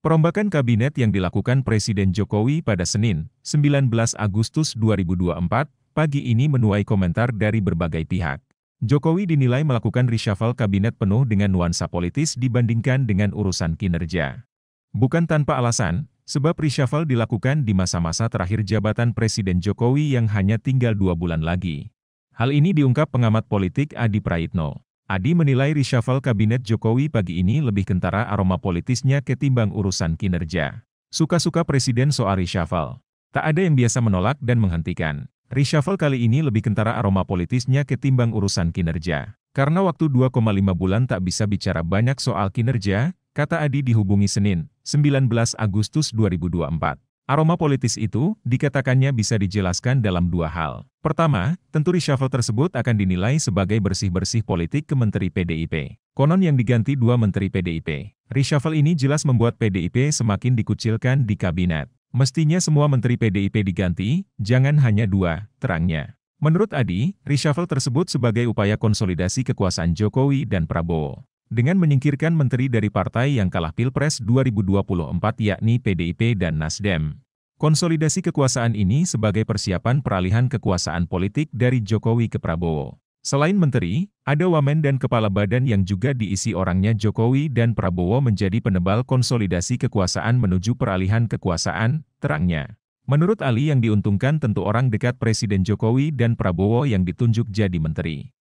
Perombakan kabinet yang dilakukan Presiden Jokowi pada Senin, 19 Agustus 2024, pagi ini menuai komentar dari berbagai pihak. Jokowi dinilai melakukan reshuffle kabinet penuh dengan nuansa politis dibandingkan dengan urusan kinerja. Bukan tanpa alasan, sebab reshuffle dilakukan di masa-masa terakhir jabatan Presiden Jokowi yang hanya tinggal dua bulan lagi. Hal ini diungkap pengamat politik Adi Prayitno. Adi menilai reshuffle kabinet Jokowi pagi ini lebih kentara aroma politisnya ketimbang urusan kinerja. Suka-suka presiden soal reshuffle. Tak ada yang biasa menolak dan menghentikan. Reshuffle kali ini lebih kentara aroma politisnya ketimbang urusan kinerja. Karena waktu 2,5 bulan tak bisa bicara banyak soal kinerja, kata Adi dihubungi Senin, 19 Agustus 2024. Aroma politis itu, dikatakannya bisa dijelaskan dalam dua hal. Pertama, tentu reshuffle tersebut akan dinilai sebagai bersih-bersih politik ke Menteri PDIP. Konon yang diganti dua Menteri PDIP. Reshuffle ini jelas membuat PDIP semakin dikucilkan di kabinet. Mestinya semua Menteri PDIP diganti, jangan hanya dua, terangnya. Menurut Adi, reshuffle tersebut sebagai upaya konsolidasi kekuasaan Jokowi dan Prabowo. Dengan menyingkirkan menteri dari partai yang kalah Pilpres 2024 yakni PDIP dan Nasdem. Konsolidasi kekuasaan ini sebagai persiapan peralihan kekuasaan politik dari Jokowi ke Prabowo. Selain menteri, ada wamen dan kepala badan yang juga diisi orangnya Jokowi dan Prabowo menjadi penebal konsolidasi kekuasaan menuju peralihan kekuasaan, terangnya. Menurut Ali yang diuntungkan tentu orang dekat Presiden Jokowi dan Prabowo yang ditunjuk jadi menteri.